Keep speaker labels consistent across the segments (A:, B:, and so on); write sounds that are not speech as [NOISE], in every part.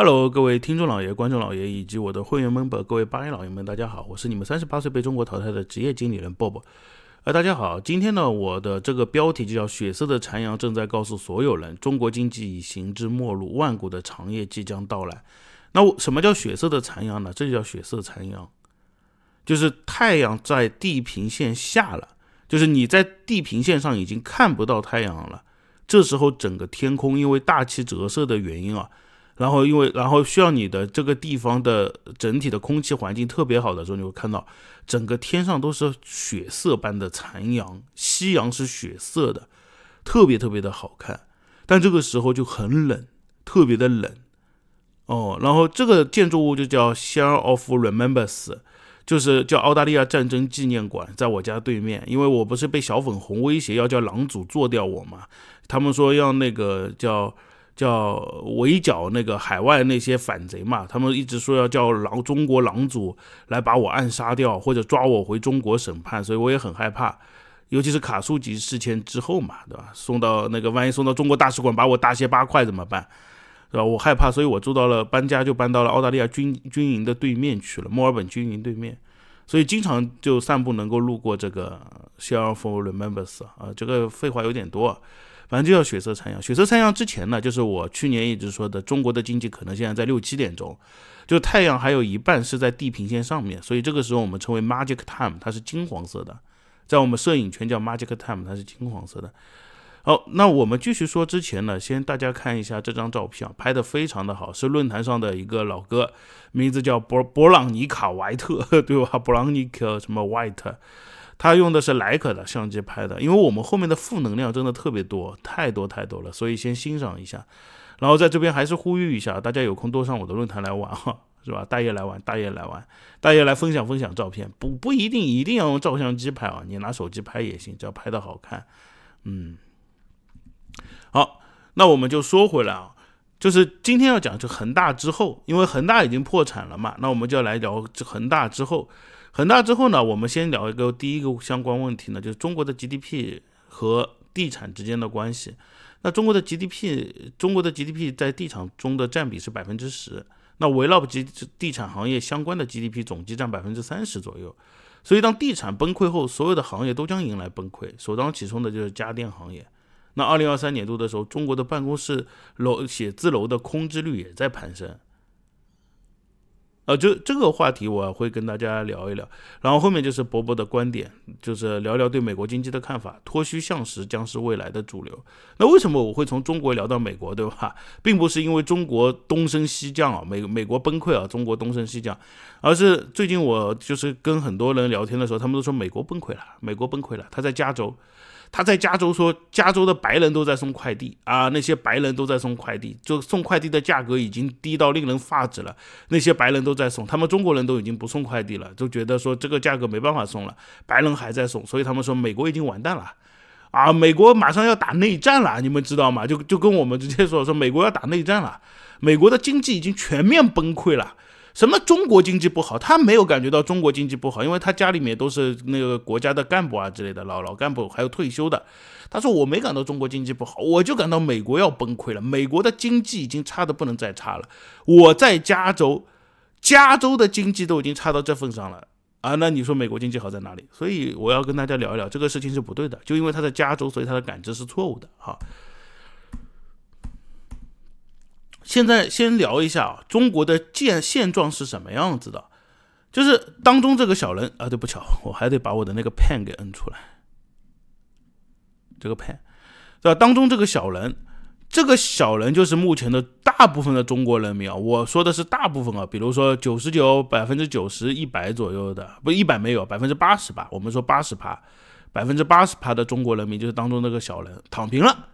A: Hello，各位听众老爷、观众老爷以及我的会员们，各位八一老爷们，大家好，我是你们三十八岁被中国淘汰的职业经理人 Bob。呃，大家好，今天呢，我的这个标题就叫《血色的残阳》，正在告诉所有人，中国经济已行至末路，万古的长夜即将到来。那我什么叫血色的残阳呢？这就叫血色残阳，就是太阳在地平线下了，就是你在地平线上已经看不到太阳了。这时候整个天空因为大气折射的原因啊。然后因为，然后需要你的这个地方的整体的空气环境特别好的时候，你会看到整个天上都是血色般的残阳，夕阳是血色的，特别特别的好看。但这个时候就很冷，特别的冷。哦，然后这个建筑物就叫 s h r i e of r e m e m b r s 就是叫澳大利亚战争纪念馆，在我家对面。因为我不是被小粉红威胁要叫狼主做掉我吗？他们说要那个叫。叫围剿那个海外那些反贼嘛，他们一直说要叫狼中国狼族来把我暗杀掉，或者抓我回中国审判，所以我也很害怕，尤其是卡舒吉事件之后嘛，对吧？送到那个万一送到中国大使馆把我大卸八块怎么办？对吧？我害怕，所以我住到了搬家就搬到了澳大利亚军军营的对面去了，墨尔本军营对面，所以经常就散步能够路过这个 s h a r e f o r remembers 啊，这个废话有点多。反正就叫血色残阳。血色残阳之前呢，就是我去年一直说的，中国的经济可能现在在六七点钟，就太阳还有一半是在地平线上面，所以这个时候我们称为 magic time，它是金黄色的，在我们摄影圈叫 magic time，它是金黄色的。好，那我们继续说之前呢，先大家看一下这张照片，啊，拍得非常的好，是论坛上的一个老哥，名字叫博博朗尼卡维特，[LAUGHS] 对吧？博朗尼卡什么 White，他用的是莱克的相机拍的，因为我们后面的负能量真的特别多，太多太多了，所以先欣赏一下，然后在这边还是呼吁一下，大家有空多上我的论坛来玩哈，[LAUGHS] 是吧？大爷来玩，大爷来玩，大爷来分享分享照片，不不一定一定要用照相机拍啊，你拿手机拍也行，只要拍的好看，嗯，好，那我们就说回来啊，就是今天要讲就恒大之后，因为恒大已经破产了嘛，那我们就要来聊恒大之后。恒大之后呢？我们先聊一个第一个相关问题呢，就是中国的 GDP 和地产之间的关系。那中国的 GDP，中国的 GDP 在地产中的占比是百分之十。那围绕地地产行业相关的 GDP 总积占百分之三十左右。所以当地产崩溃后，所有的行业都将迎来崩溃，首当其冲的就是家电行业。那二零二三年度的时候，中国的办公室楼、写字楼的空置率也在攀升。呃，就这个话题，我会跟大家聊一聊，然后后面就是伯伯的观点，就是聊聊对美国经济的看法，脱虚向实将是未来的主流。那为什么我会从中国聊到美国，对吧？并不是因为中国东升西降啊，美美国崩溃啊，中国东升西降，而是最近我就是跟很多人聊天的时候，他们都说美国崩溃了，美国崩溃了，他在加州。他在加州说，加州的白人都在送快递啊，那些白人都在送快递，就送快递的价格已经低到令人发指了。那些白人都在送，他们中国人都已经不送快递了，都觉得说这个价格没办法送了。白人还在送，所以他们说美国已经完蛋了，啊，美国马上要打内战了，你们知道吗？就就跟我们直接说说美国要打内战了，美国的经济已经全面崩溃了。什么中国经济不好？他没有感觉到中国经济不好，因为他家里面都是那个国家的干部啊之类的老老干部，还有退休的。他说我没感到中国经济不好，我就感到美国要崩溃了。美国的经济已经差的不能再差了。我在加州，加州的经济都已经差到这份上了啊！那你说美国经济好在哪里？所以我要跟大家聊一聊这个事情是不对的，就因为他在加州，所以他的感知是错误的，哈。现在先聊一下啊，中国的现现状是什么样子的？就是当中这个小人啊，对不巧，[LAUGHS] 我还得把我的那个 pen 给摁出来。这个 pen，对吧？当中这个小人，这个小人就是目前的大部分的中国人民啊。我说的是大部分啊，比如说九十九百分之九十一百左右的，不一百没有，百分之八十吧。我们说八十趴，百分之八十趴的中国人民就是当中那个小人，躺平了。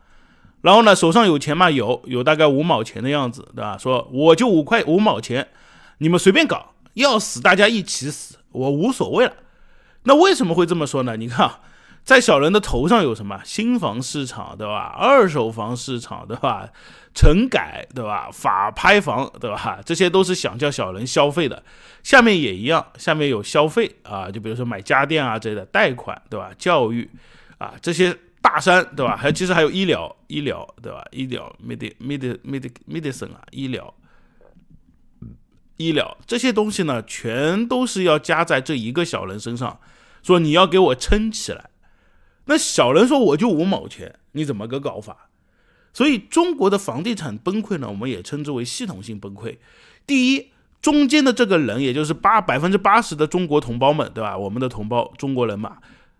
A: 然后呢，手上有钱吗？有，有大概五毛钱的样子，对吧？说我就五块五毛钱，你们随便搞，要死大家一起死，我无所谓了。那为什么会这么说呢？你看，[LAUGHS] 在小人的头上有什么？新房市场，对吧？二手房市场，对吧？城改，对吧？法拍房，对吧？这些都是想叫小人消费的。下面也一样，下面有消费啊，就比如说买家电啊之类的贷款，对吧？教育啊这些。大山对吧？还其实还有医疗，医疗对吧？医疗 medicine m e d i e medicine 啊，医疗，医疗这些东西呢，全都是要加在这一个小人身上，说你要给我撑起来，那小人说我就五毛钱，你怎么个搞法？所以中国的房地产崩溃呢，我们也称之为系统性崩溃。第一，中间的这个人，也就是八百分之八十的中国同胞们，对吧？我们的同胞，中国人嘛，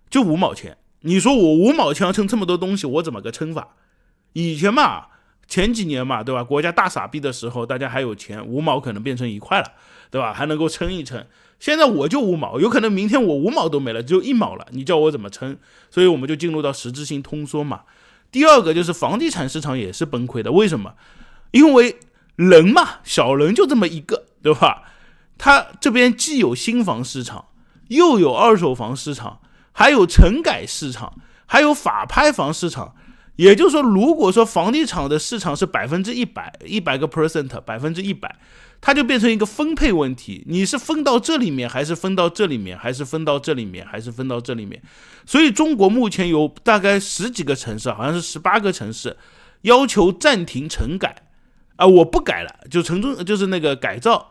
A: 就五毛钱。你说我五毛钱称这么多东西，我怎么个称法？以前嘛，前几年嘛，对吧？国家大傻逼的时候，大家还有钱，五毛可能变成一块了，对吧？还能够撑一撑。现在我就五毛，有可能明天我五毛都没了，只有一毛了，你叫我怎么撑？所以我们就进入到实质性通缩嘛。第二个就是房地产市场也是崩溃的，为什么？因为人嘛，小人就这么一个，对吧？他这边既有新房市场，又有二手房市场。还有城改市场，还有法拍房市场。也就是说，如果说房地产的市场是百分之一百、一百个 percent 百分之一百，它就变成一个分配问题。你是分到这里面，还是分到这里面，还是分到这里面，还是分到这里面？所以，中国目前有大概十几个城市，好像是十八个城市，要求暂停城改啊！我不改了，就城中就是那个改造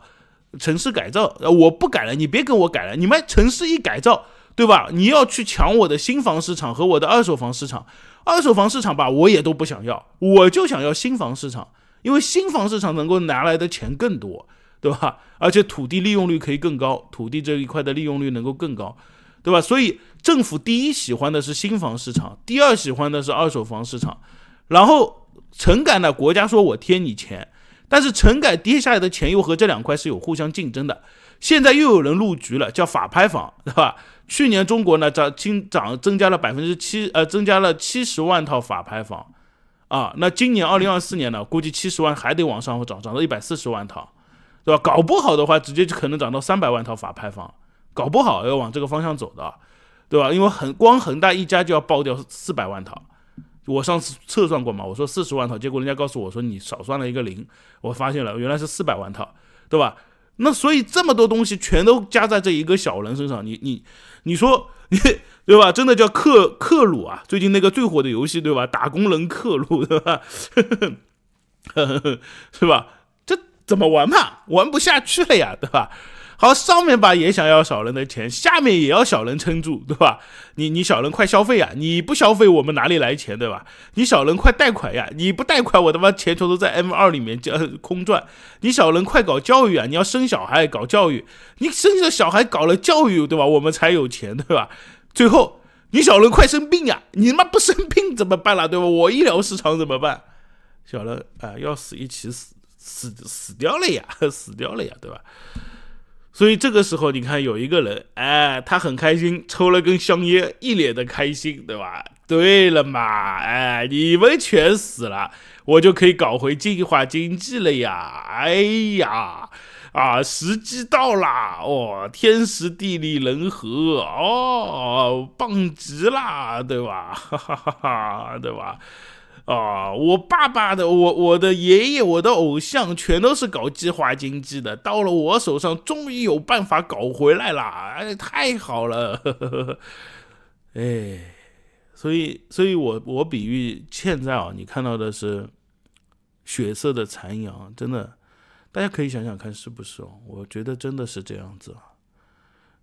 A: 城市改造，我不改了，你别跟我改了，你们城市一改造。对吧？你要去抢我的新房市场和我的二手房市场，二手房市场吧，我也都不想要，我就想要新房市场，因为新房市场能够拿来的钱更多，对吧？而且土地利用率可以更高，土地这一块的利用率能够更高，对吧？所以政府第一喜欢的是新房市场，第二喜欢的是二手房市场，然后城改呢，国家说我贴你钱，但是城改跌下来的钱又和这两块是有互相竞争的，现在又有人入局了，叫法拍房，对吧？去年中国呢，涨今涨增加了百分之七，呃，增加了七十万套法拍房，啊，那今年二零二四年呢，估计七十万还得往上涨，涨到一百四十万套，对吧？搞不好的话，直接就可能涨到三百万套法拍房，搞不好要往这个方向走的，对吧？因为恒光恒大一家就要爆掉四百万套，我上次测算过嘛，我说四十万套，结果人家告诉我说你少算了一个零，我发现了原来是四百万套，对吧？那所以这么多东西全都加在这一个小人身上，你你你说你对吧？真的叫克克鲁啊！最近那个最火的游戏对吧？打工人克鲁 [LAUGHS] 对吧？是 [LAUGHS] 吧？这怎么玩嘛？玩不下去了呀，对吧？好，上面吧也想要小人的钱，下面也要小人撑住，对吧？你你小人快消费呀！你不消费，我们哪里来钱，对吧？你小人快贷款呀！你不贷款，我他妈钱全都在 M 二里面叫空转。你小人快搞教育啊！你要生小孩搞教育，你生的小孩搞了教育，对吧？我们才有钱，对吧？最后，你小人快生病呀！你他妈不生病怎么办啦？对吧？我医疗市场怎么办？小人啊，要死一起死死死掉了呀！[LAUGHS] 死掉了呀，对吧？所以这个时候，你看有一个人，哎，他很开心，抽了根香烟，一脸的开心，对吧？对了嘛，哎，你们全死了，我就可以搞回进化经济了呀！哎呀，啊，时机到啦，哦，天时地利人和，哦，棒极了，对吧？哈哈哈哈，对吧？啊，我爸爸的，我我的爷爷，我的偶像，全都是搞计划经济的。到了我手上，终于有办法搞回来啦！哎，太好了。呵呵呵哎，所以，所以我我比喻现在啊，你看到的是血色的残阳，真的，大家可以想想看是不是哦？我觉得真的是这样子。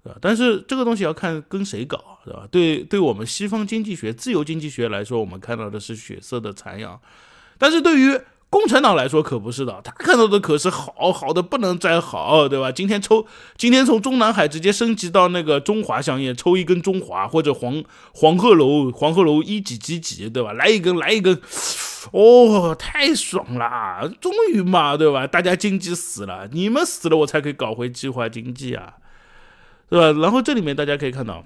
A: 啊，但是这个东西要看跟谁搞，对吧？对，对我们西方经济学、自由经济学来说，我们看到的是血色的残阳，但是对于共产党来说可不是的，他看到的可是好好的不能再好，对吧？今天抽，今天从中南海直接升级到那个中华香烟，抽一根中华或者黄黄鹤楼，黄鹤楼一几几几，对吧？来一根，来一根，哦，太爽了，终于嘛，对吧？大家经济死了，你们死了，我才可以搞回计划经济啊。对吧？然后这里面大家可以看到，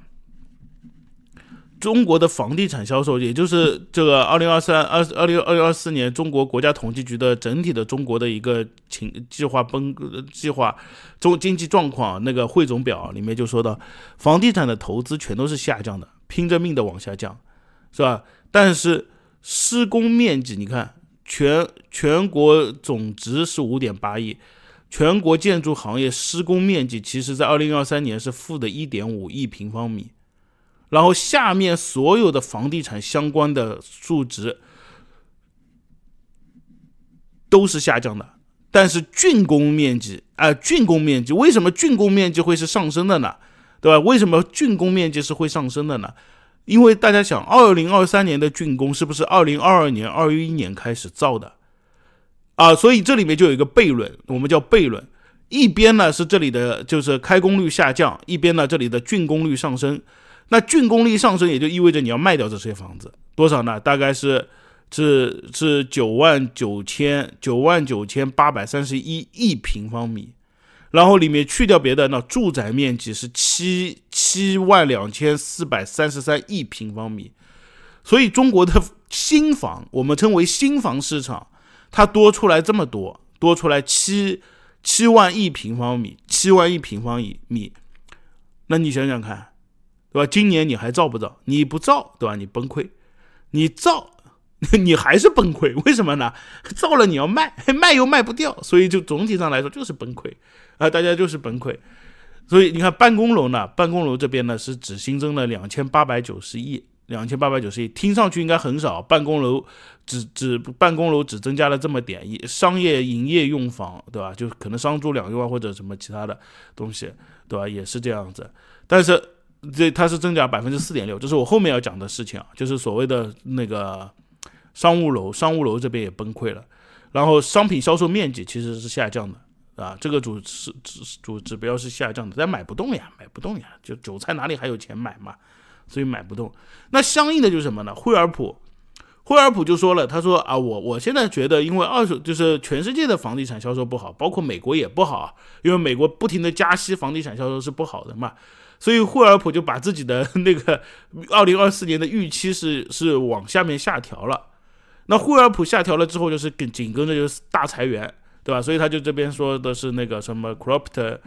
A: 中国的房地产销售，也就是这个二零二三、二二零二零二四年中国国家统计局的整体的中国的一个情计划崩计划中经济状况那个汇总表里面就说到，房地产的投资全都是下降的，拼着命的往下降，是吧？但是施工面积，你看全全国总值是五点八亿。全国建筑行业施工面积，其实在二零二三年是负的一点五亿平方米，然后下面所有的房地产相关的数值都是下降的。但是竣工面积啊，竣工面积为什么竣工面积会是上升的呢？对吧？为什么竣工面积是会上升的呢？因为大家想，二零二三年的竣工是不是二零二二年二一年开始造的？啊，所以这里面就有一个悖论，我们叫悖论。一边呢是这里的，就是开工率下降；一边呢这里的竣工率上升。那竣工率上升也就意味着你要卖掉这些房子，多少呢？大概是是是九万九千九万九千八百三十一亿平方米，然后里面去掉别的，那住宅面积是七七万两千四百三十三亿平方米。所以中国的 [LAUGHS] 新房，我们称为新房市场。它多出来这么多，多出来七七万亿平方米，七万亿平方米。那你想想看，对吧？今年你还造不造？你不造，对吧？你崩溃。你造，[LAUGHS] 你还是崩溃。为什么呢？造了你要卖，[LAUGHS] 卖又卖不掉，所以就总体上来说就是崩溃啊！大家就是崩溃。所以你看办公楼呢，办公楼这边呢是只新增了两千八百九十亿。两千八百九十一，听上去应该很少，办公楼只只办公楼只增加了这么点，商业营业用房对吧？就可能商住两用啊，或者什么其他的东西对吧？也是这样子，但是这它是增加百分之四点六，这是我后面要讲的事情啊，就是所谓的那个商务楼，商务楼这边也崩溃了，然后商品销售面积其实是下降的啊，这个主是主指标是下降的，但买不动呀，买不动呀，就韭菜哪里还有钱买嘛？所以买不动，那相应的就是什么呢？惠尔普，惠尔普就说了，他说啊，我我现在觉得，因为二手就是全世界的房地产销售不好，包括美国也不好，因为美国不停的加息，房地产销售是不好的嘛。所以惠尔普就把自己的那个 [LAUGHS] 二零二四年的预期是是往下面下调了。那惠尔普下调了之后，就是跟紧跟着就是大裁员，对吧？所以他就这边说的是那个什么 CROPT。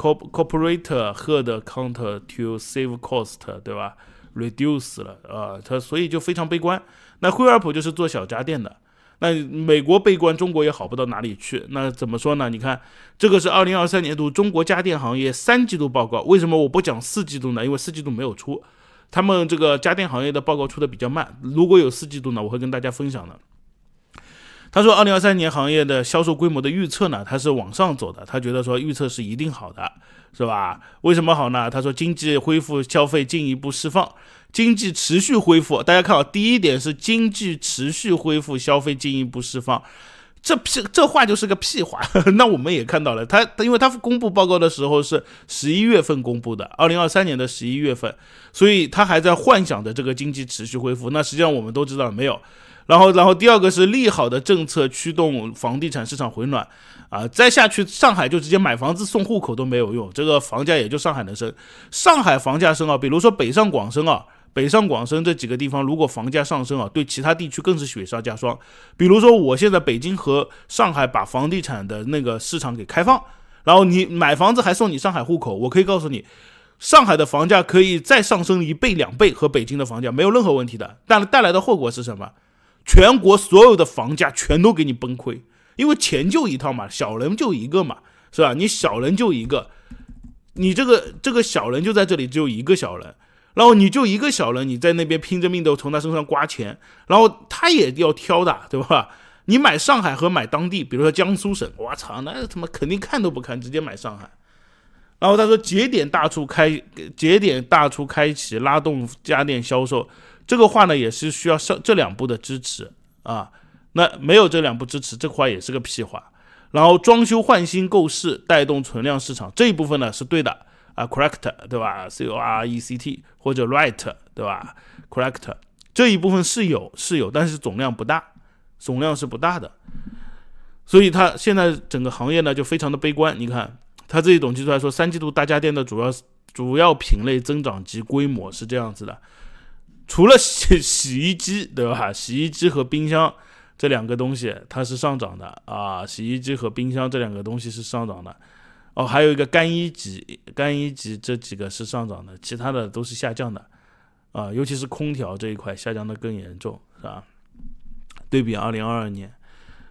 A: cooperator 和的 counter to save cost，对吧？reduce 了啊，它所以就非常悲观。那惠而浦就是做小家电的。那美国悲观，中国也好不到哪里去。那怎么说呢？你看，这个是二零二三年度中国家电行业三季度报告。为什么我不讲四季度呢？因为四季度没有出，他们这个家电行业的报告出的比较慢。如果有四季度呢，我会跟大家分享的。他说，二零二三年行业的销售规模的预测呢，他是往上走的。他觉得说预测是一定好的，是吧？为什么好呢？他说经济恢复，消费进一步释放，经济持续恢复。大家看啊，第一点是经济持续恢复，消费进一步释放，这屁这话就是个屁话。[LAUGHS] 那我们也看到了，他因为他公布报告的时候是十一月份公布的，二零二三年的十一月份，所以他还在幻想着这个经济持续恢复。那实际上我们都知道没有。然后，然后第二个是利好的政策驱动房地产市场回暖，啊，再下去上海就直接买房子送户口都没有用，这个房价也就上海能升。上海房价升啊，比如说北上广深啊，北上广深这几个地方如果房价上升啊，对其他地区更是雪上加霜。比如说我现在北京和上海把房地产的那个市场给开放，然后你买房子还送你上海户口，我可以告诉你，上海的房价可以再上升一倍两倍和北京的房价没有任何问题的，但带来的后果是什么？全国所有的房价全都给你崩溃，因为钱就一套嘛，小人就一个嘛，是吧？你小人就一个，你这个这个小人就在这里，只有一个小人，然后你就一个小人，你在那边拼着命的从他身上刮钱，然后他也要挑的，对吧？你买上海和买当地，比如说江苏省，我操，那他妈肯定看都不看，直接买上海。然后他说节点大促开节点大促开启，拉动家电销售。这个话呢，也是需要上这两步的支持啊。那没有这两步支持，这个话也是个屁话。然后装修换新、购市带动存量市场这一部分呢，是对的啊，correct 对吧？C O R R E C T 或者 right 对吧？correct 这一部分是有是有，但是总量不大，总量是不大的。所以它现在整个行业呢就非常的悲观。你看，它自己统计出来说，三季度大家电的主要主要品类增长及规模是这样子的。除了洗 [LAUGHS] 洗衣机，对吧？洗衣机和冰箱这两个东西它是上涨的啊，洗衣机和冰箱这两个东西是上涨的哦，还有一个干衣机，干衣机这几个是上涨的，其他的都是下降的啊，尤其是空调这一块下降的更严重，是吧？对比二零二二年，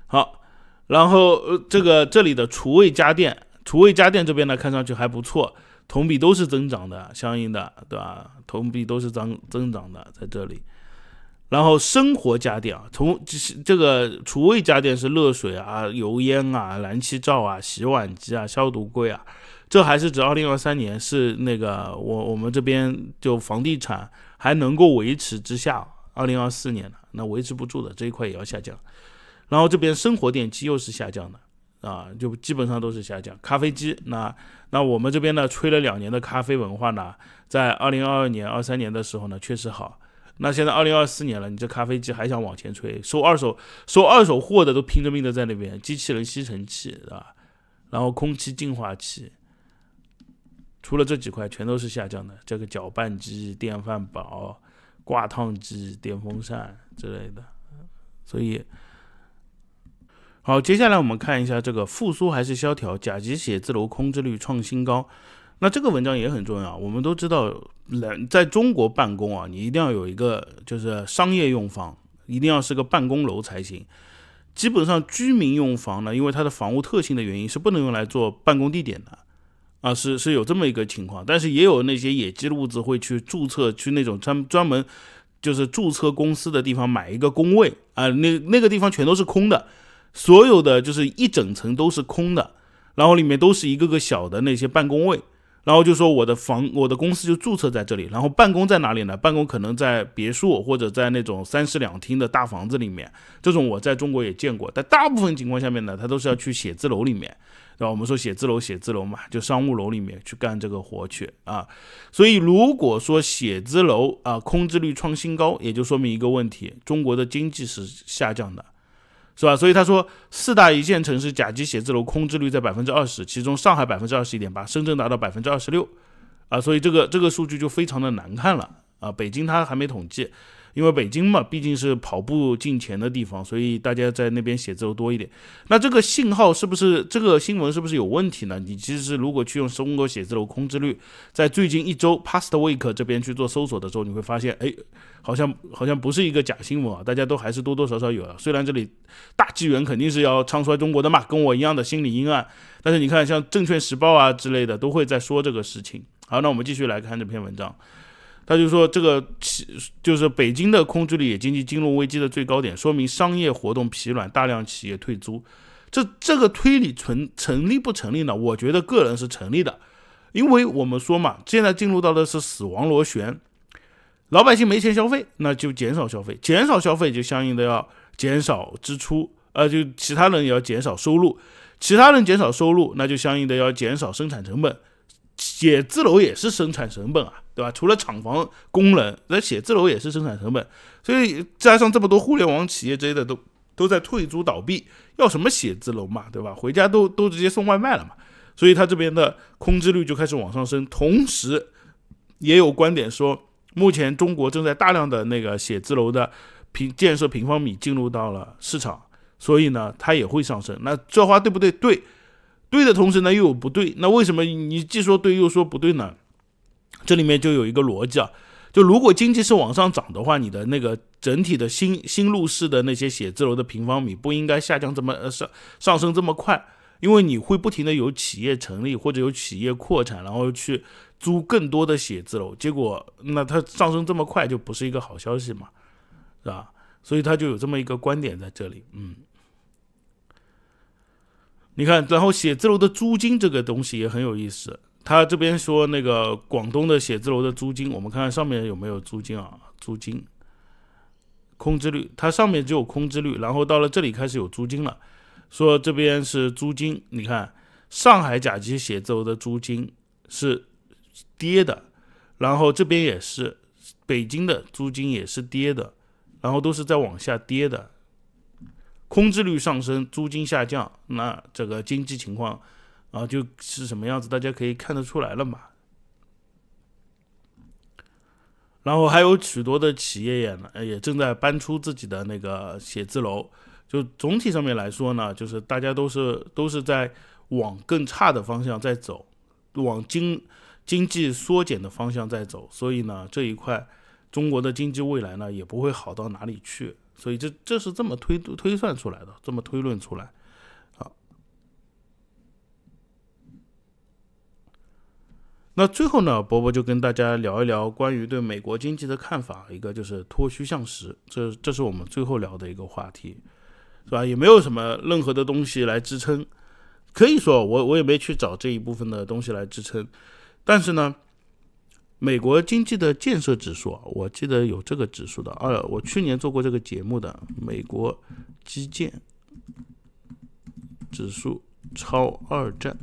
A: 好，然后呃，这个这里的厨卫家电，厨卫家电这边呢看上去还不错。同比都是增长的，相应的，对吧？同比都是增增长的，在这里。然后生活家电，啊，从就是这个厨卫家电是热水啊、油烟啊、燃气灶啊、洗碗机啊、消毒柜啊，这还是指二零二三年是那个我我们这边就房地产还能够维持之下，二零二四年的那维持不住的这一块也要下降。然后这边生活电器又是下降的。啊，就基本上都是下降。咖啡机，那那我们这边呢，吹了两年的咖啡文化呢，在二零二二年、二三年的时候呢，确实好。那现在二零二四年了，你这咖啡机还想往前吹？收二手、收二手货的都拼着命的在那边。机器人吸尘器啊，然后空气净化器，除了这几块全都是下降的，这个搅拌机、电饭煲、挂烫机、电风扇之类的，所以。好，接下来我们看一下这个复苏还是萧条？甲级写字楼空置率创新高。那这个文章也很重要。我们都知道，在中国办公啊，你一定要有一个就是商业用房，一定要是个办公楼才行。基本上居民用房呢，因为它的房屋特性的原因，是不能用来做办公地点的啊，是是有这么一个情况。但是也有那些野鸡路子会去注册去那种专专门就是注册公司的地方买一个工位啊，那那个地方全都是空的。所有的就是一整层都是空的，然后里面都是一个个小的那些办公位，然后就说我的房、我的公司就注册在这里，然后办公在哪里呢？办公可能在别墅或者在那种三室两厅的大房子里面，这种我在中国也见过。但大部分情况下面呢，它都是要去写字楼里面。然后我们说写字楼，写字楼嘛，就商务楼里面去干这个活去啊。所以如果说写字楼啊空置率创新高，也就说明一个问题：中国的经济是下降的。是吧？所以他说，四大一线城市甲级写字楼空置率在百分之二十，其中上海百分之二十一点八，深圳达到百分之二十六，啊，所以这个这个数据就非常的难看了啊。北京他还没统计。因为北京嘛，毕竟是跑步进钱的地方，所以大家在那边写字楼多一点。那这个信号是不是这个新闻是不是有问题呢？你其实是如果去用中国写字楼空置率，在最近一周 past week 这边去做搜索的时候，你会发现，哎，好像好像不是一个假新闻啊，大家都还是多多少少有了。虽然这里大纪元肯定是要唱衰中国的嘛，跟我一样的心理阴暗，但是你看像《证券时报》啊之类的都会在说这个事情。好，那我们继续来看这篇文章。他就说：“这个就是北京的空置率也经济金融危机的最高点，说明商业活动疲软，大量企业退租。这这个推理成成立不成立呢？我觉得个人是成立的，因为我们说嘛，现在进入到的是死亡螺旋，老百姓没钱消费，那就减少消费，减少消费就相应的要减少支出，呃，就其他人也要减少收入，其他人减少收入，那就相应的要减少生产成本，写字楼也是生产成本啊。”对吧？除了厂房工人，那写字楼也是生产成本，所以加上这么多互联网企业之类的都都在退租倒闭，要什么写字楼嘛，对吧？回家都都直接送外卖了嘛，所以他这边的空置率就开始往上升。同时也有观点说，目前中国正在大量的那个写字楼的平建设平方米进入到了市场，所以呢它也会上升。那这话对不对？对，对的同时呢又有不对，那为什么你既说对又说不对呢？这里面就有一个逻辑啊，就如果经济是往上涨的话，你的那个整体的新新入市的那些写字楼的平方米不应该下降这么上上升这么快，因为你会不停的有企业成立或者有企业扩产，然后去租更多的写字楼，结果那它上升这么快就不是一个好消息嘛，是吧？所以它就有这么一个观点在这里，嗯，你看，然后写字楼的租金这个东西也很有意思。他这边说那个广东的写字楼的租金，我们看看上面有没有租金啊？租金、空置率，它上面只有空置率，然后到了这里开始有租金了。说这边是租金，你看上海甲级写字楼的租金是跌的，然后这边也是，北京的租金也是跌的，然后都是在往下跌的，空置率上升，租金下降，那这个经济情况。啊，就是什么样子，大家可以看得出来了嘛。然后还有许多的企业呢，也正在搬出自己的那个写字楼。就总体上面来说呢，就是大家都是都是在往更差的方向在走，往经经济缩减的方向在走。所以呢，这一块中国的经济未来呢也不会好到哪里去。所以这这是这么推推算出来的，这么推论出来。那最后呢，伯伯就跟大家聊一聊关于对美国经济的看法，一个就是脱虚向实，这这是我们最后聊的一个话题，是吧？也没有什么任何的东西来支撑，可以说我我也没去找这一部分的东西来支撑，但是呢，美国经济的建设指数，我记得有这个指数的啊，我去年做过这个节目的美国基建指数超二战。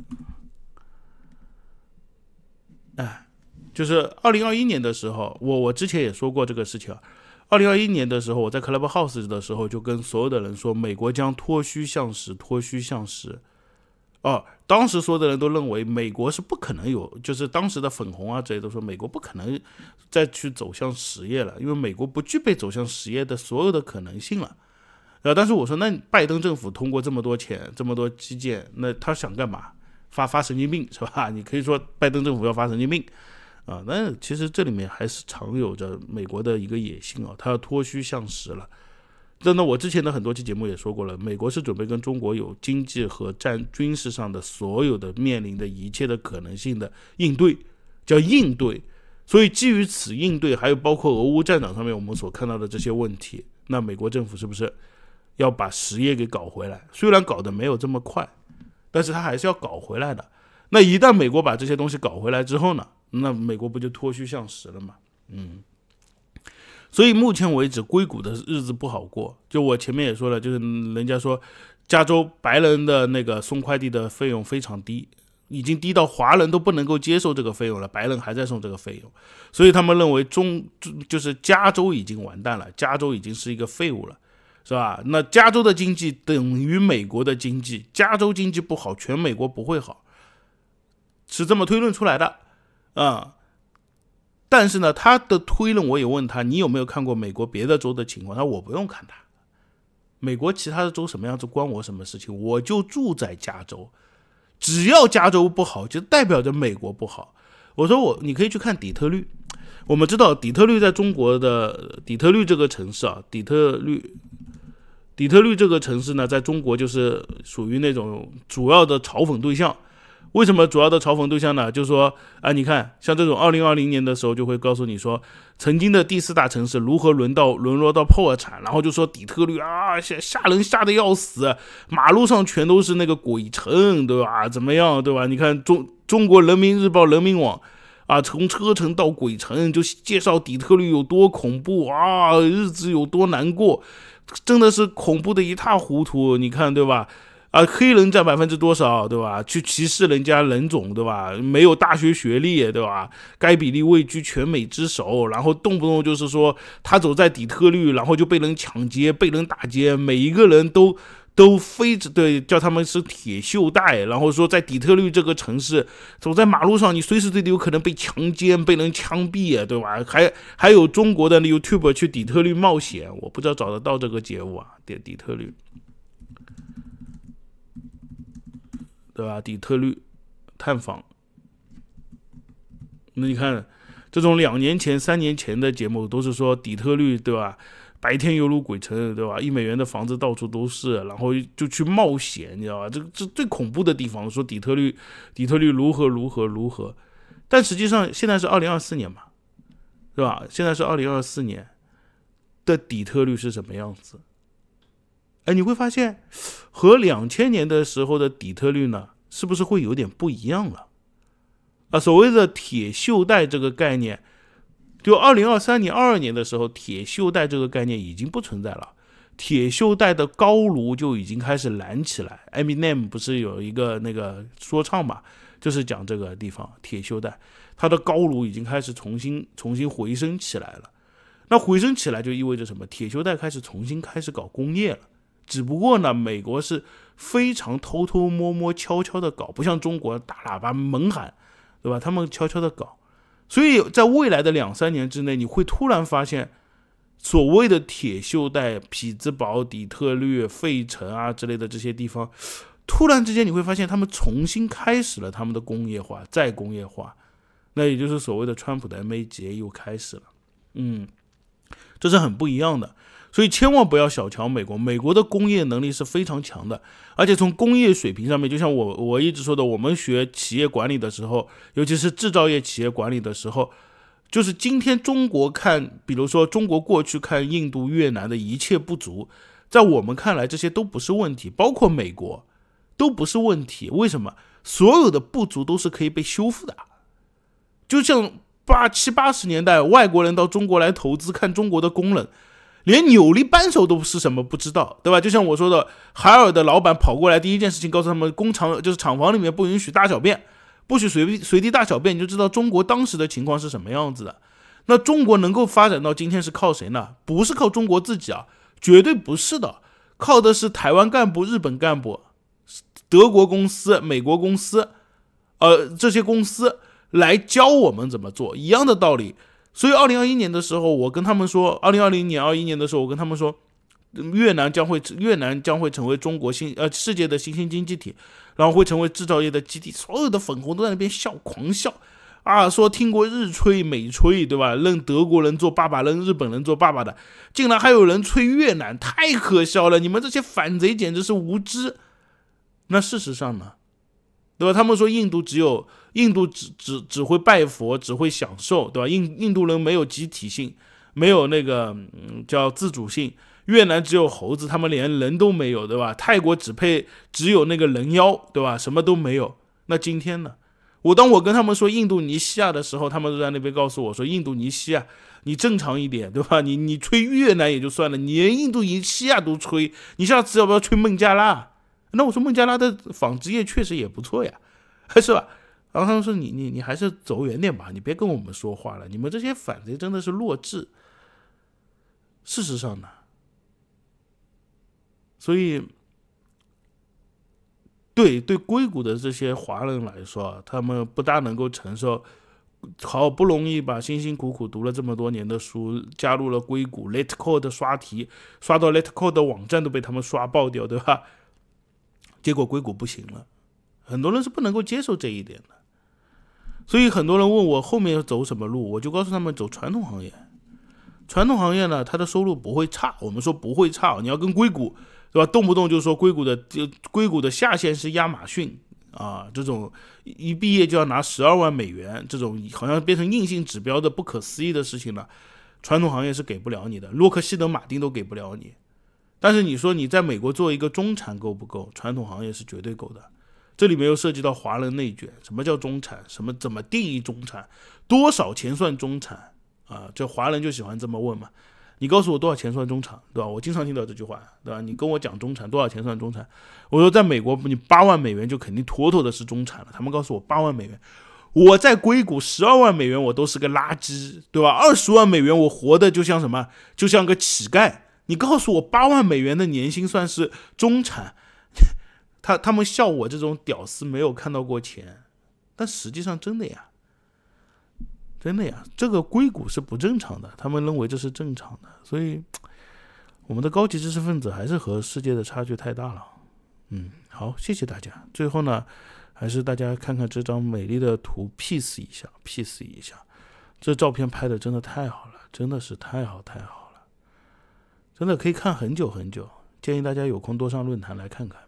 A: 哎，就是二零二一年的时候，我我之前也说过这个事情啊。二零二一年的时候，我在 Clubhouse 的时候就跟所有的人说，美国将脱虚向实，脱虚向实。哦，当时所有的人都认为美国是不可能有，就是当时的粉红啊这些都说美国不可能再去走向实业了，因为美国不具备走向实业的所有的可能性了。呃，但是我说，那拜登政府通过这么多钱，这么多基建，那他想干嘛？发发神经病 [LAUGHS] 是吧？你可以说拜登政府要发神经病啊，那其实这里面还是藏有着美国的一个野心啊，他要脱虚向实了。真的，我之前的很多期节目也说过了，美国是准备跟中国有经济和战军事上的所有的面临的一切的可能性的应对叫应对。所以基于此应对，还有包括俄乌战场上面我们所看到的这些问题，那美国政府是不是要把实业给搞回来？虽然搞得没有这么快。但是他还是要搞回来的，那一旦美国把这些东西搞回来之后呢，那美国不就脱虚向实了吗？嗯，所以目前为止，硅谷的日子不好过。就我前面也说了，就是人家说，加州白人的那个送快递的费用非常低，已经低到华人都不能够接受这个费用了，白人还在送这个费用，所以他们认为中就是加州已经完蛋了，加州已经是一个废物了。是吧？那加州的经济等于美国的经济，加州经济不好，全美国不会好，是这么推论出来的，啊。但是呢，他的推论我也问他，你有没有看过美国别的州的情况？他说我不用看他，美国其他的州什么样子关我什么事情？我就住在加州，只要加州不好，就代表着美国不好。我说我你可以去看底特律，我们知道底特律在中国的底特律这个城市啊，底特律。底特律这个城市呢，在中国就是属于那种主要的嘲讽对象。为什么主要的嘲讽对象呢？就是说，啊，你看，像这种二零二零年的时候，就会告诉你说，曾经的第四大城市如何沦到沦落到破产，然后就说底特律啊，吓吓人，吓得要死，马路上全都是那个鬼城，对吧？怎么样，对吧？你看中《中国人民日报》《人民网》啊，从车城到鬼城，就介绍底特律有多恐怖啊，日子有多难过。真的是恐怖的一塌糊涂，你看对吧？啊，黑人占百分之多少，对吧？去歧视人家人种，对吧？没有大学学历，对吧？该比例位居全美之首，然后动不动就是说他走在底特律，然后就被人抢劫、被人打劫，每一个人都。都非对，叫他们是铁锈带，然后说在底特律这个城市，走在马路上，你随时随地有可能被强奸、被人枪毙，对吧？还还有中国的 YouTube 去底特律冒险，我不知道找得到这个节目啊，底底特律，对吧？底特律探访，那你看这种两年前、三年前的节目，都是说底特律，对吧？白天犹如鬼城，对吧？一美元的房子到处都是，然后就去冒险，你知道吧？这个这最恐怖的地方，说底特律，底特律如何如何如何，但实际上现在是二零二四年嘛，是吧？现在是二零二四年的底特律是什么样子？哎，你会发现和两千年的时候的底特律呢，是不是会有点不一样了？啊，所谓的铁锈带这个概念。就二零二三年二二年的时候，铁锈带这个概念已经不存在了，铁锈带的高炉就已经开始燃起来。Eminem 不是有一个那个说唱嘛，就是讲这个地方铁锈带，它的高炉已经开始重新重新回升起来了。那回升起来就意味着什么？铁锈带开始重新开始搞工业了。只不过呢，美国是非常偷偷摸摸、悄悄的搞，不像中国大喇叭猛喊，对吧？他们悄悄的搞。所以在未来的两三年之内，你会突然发现，所谓的铁锈带、匹兹堡、底特律、费城啊之类的这些地方，突然之间你会发现，他们重新开始了他们的工业化，再工业化，那也就是所谓的川普的 M A 节又开始了，嗯，这是很不一样的。所以千万不要小瞧美国，美国的工业能力是非常强的，而且从工业水平上面，就像我我一直说的，我们学企业管理的时候，尤其是制造业企业管理的时候，就是今天中国看，比如说中国过去看印度、越南的一切不足，在我们看来这些都不是问题，包括美国，都不是问题。为什么？所有的不足都是可以被修复的，就像八七八十年代外国人到中国来投资看中国的工人。连扭力扳手都是什么不知道，对吧？就像我说的，海尔的老板跑过来，第一件事情告诉他们，工厂就是厂房里面不允许大小便，不许随地随地大小便，你就知道中国当时的情况是什么样子的。那中国能够发展到今天是靠谁呢？不是靠中国自己啊，绝对不是的，靠的是台湾干部、日本干部、德国公司、美国公司，呃，这些公司来教我们怎么做，一样的道理。所以，二零二一年的时候，我跟他们说，二零二零年、二一年的时候，我跟他们说，越南将会，越南将会成为中国新呃世界的新兴经济体，然后会成为制造业的基地。所有的粉红都在那边笑，狂笑，啊，说听过日吹、美吹，对吧？认德国人做爸爸，认日本人做爸爸的，竟然还有人吹越南，太可笑了！你们这些反贼简直是无知。那事实上呢？对吧？他们说印度只有。印度只只只会拜佛，只会享受，对吧？印印度人没有集体性，没有那个叫自主性。越南只有猴子，他们连人都没有，对吧？泰国只配只有那个人妖，对吧？什么都没有。那今天呢？我当我跟他们说印度尼西亚的时候，他们就在那边告诉我说：“印度尼西亚，你正常一点，对吧？你你吹越南也就算了，你连印度尼西亚都吹，你下次要不要吹孟加拉？”那我说孟加拉的纺织业确实也不错呀，是吧？常常说你你你还是走远点吧，你别跟我们说话了。你们这些反贼真的是弱智。事实上呢，所以对对硅谷的这些华人来说，他们不大能够承受。好不容易把辛辛苦苦读了这么多年的书，加入了硅谷 l e t c o d e 刷题，刷到 l e t c o d e 网站都被他们刷爆掉，对吧？结果硅谷不行了，很多人是不能够接受这一点的。所以很多人问我后面要走什么路，我就告诉他们走传统行业。传统行业呢，它的收入不会差。我们说不会差，你要跟硅谷，对吧？动不动就说硅谷的就硅谷的下限是亚马逊啊，这种一毕业就要拿十二万美元，这种好像变成硬性指标的不可思议的事情了。传统行业是给不了你的，洛克希德马丁都给不了你。但是你说你在美国做一个中产够不够？传统行业是绝对够的。这里面又涉及到华人内卷，什么叫中产？什么怎么定义中产？多少钱算中产？啊，这华人就喜欢这么问嘛？你告诉我多少钱算中产，对吧？我经常听到这句话，对吧？你跟我讲中产多少钱算中产？我说在美国，你八万美元就肯定妥妥的是中产了。他们告诉我八万美元，我在硅谷十二万美元我都是个垃圾，对吧？二十万美元我活的就像什么？就像个乞丐。你告诉我八万美元的年薪算是中产？他他们笑我这种屌丝没有看到过钱，但实际上真的呀，真的呀，这个硅谷是不正常的，他们认为这是正常的，所以我们的高级知识分子还是和世界的差距太大了。嗯，好，谢谢大家。最后呢，还是大家看看这张美丽的图，peace 一下，peace 一下，这照片拍的真的太好了，真的是太好太好了，真的可以看很久很久，建议大家有空多上论坛来看看。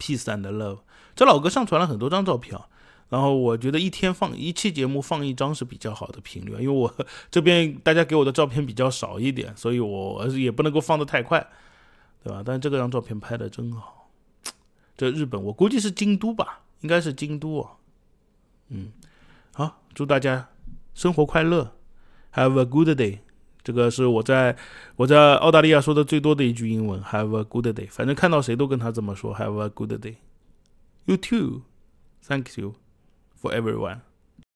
A: P e e a and c love，这老哥上传了很多张照片，然后我觉得一天放一期节目放一张是比较好的频率，因为我 [LAUGHS] 这边大家给我的照片比较少一点，所以我也不能够放得太快，对吧？但是这张照片拍的真好，这日本我估计是京都吧，应该是京都。嗯，好，祝大家生活快乐，Have a good day。这个是我在我在澳大利亚说的最多的一句英文，Have a good day。反正看到谁都跟他这么说，Have a good day。You too. t h a n k you for everyone.